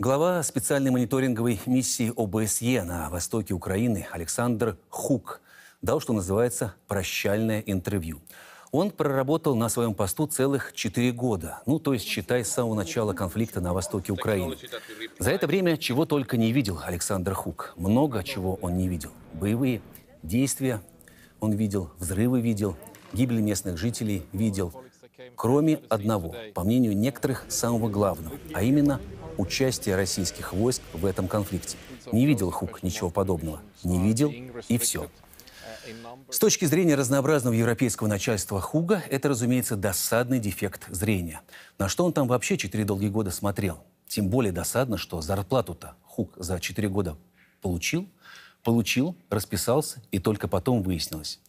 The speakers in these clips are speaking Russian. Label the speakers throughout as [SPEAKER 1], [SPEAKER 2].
[SPEAKER 1] Глава специальной мониторинговой миссии ОБСЕ на востоке Украины Александр Хук дал, что называется, прощальное интервью. Он проработал на своем посту целых 4 года, ну то есть считай с самого начала конфликта на востоке Украины. За это время чего только не видел Александр Хук. Много чего он не видел. Боевые действия он видел, взрывы видел, гибель местных жителей видел. Кроме одного, по мнению некоторых, самого главного, а именно – участия российских войск в этом конфликте. Не видел Хук ничего подобного. Не видел и все. С точки зрения разнообразного европейского начальства Хуга, это, разумеется, досадный дефект зрения. На что он там вообще четыре долгие года смотрел? Тем более досадно, что зарплату-то Хук за четыре года получил, получил, расписался, и только потом выяснилось.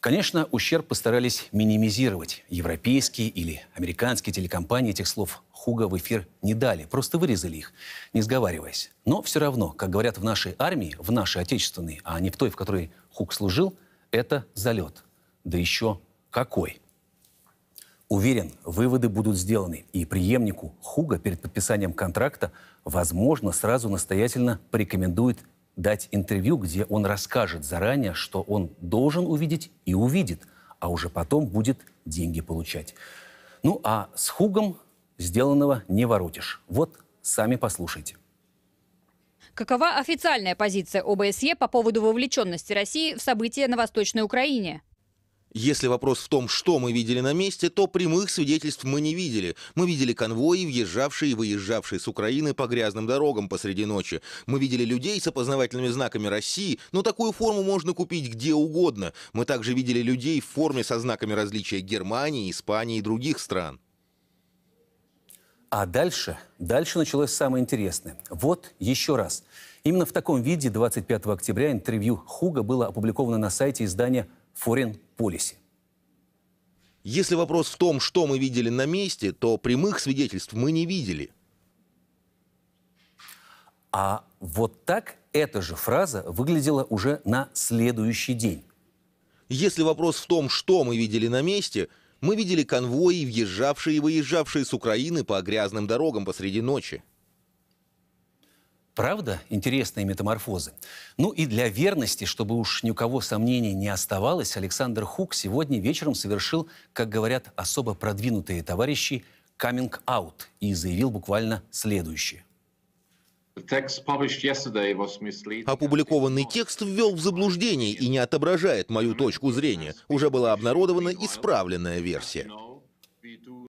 [SPEAKER 1] Конечно, ущерб постарались минимизировать. Европейские или американские телекомпании этих слов Хуга в эфир не дали, просто вырезали их, не сговариваясь. Но все равно, как говорят в нашей армии, в нашей отечественной, а не в той, в которой Хуг служил, это залет. Да еще какой! Уверен, выводы будут сделаны, и преемнику Хуга перед подписанием контракта, возможно, сразу настоятельно порекомендует дать интервью, где он расскажет заранее, что он должен увидеть и увидит, а уже потом будет деньги получать. Ну а с Хугом сделанного не воротишь. Вот сами послушайте. Какова официальная позиция ОБСЕ по поводу вовлеченности России в события на Восточной Украине? Если
[SPEAKER 2] вопрос в том, что мы видели на месте, то прямых свидетельств мы не видели. Мы видели конвои, въезжавшие и выезжавшие с Украины по грязным дорогам посреди ночи. Мы видели людей с опознавательными знаками России, но ну, такую форму можно купить где угодно. Мы также видели людей в форме со знаками различия
[SPEAKER 1] Германии, Испании и других стран. А дальше, дальше началось самое интересное. Вот еще раз. Именно в таком виде 25 октября интервью Хуга было опубликовано на сайте издания Foreign Policy. Если вопрос в том, что мы видели на месте, то прямых свидетельств мы не видели.
[SPEAKER 2] А вот так эта же фраза выглядела
[SPEAKER 1] уже на следующий день.
[SPEAKER 2] Если вопрос в том, что мы видели на месте, мы видели конвои, въезжавшие и выезжавшие с Украины по грязным дорогам посреди
[SPEAKER 1] ночи. Правда, интересные метаморфозы. Ну и для верности, чтобы уж ни у кого сомнений не оставалось, Александр Хук сегодня вечером совершил, как говорят особо продвинутые товарищи, каминг-аут и заявил буквально следующее. Опубликованный
[SPEAKER 2] текст ввел в заблуждение и не отображает мою точку зрения. Уже была обнародована исправленная версия.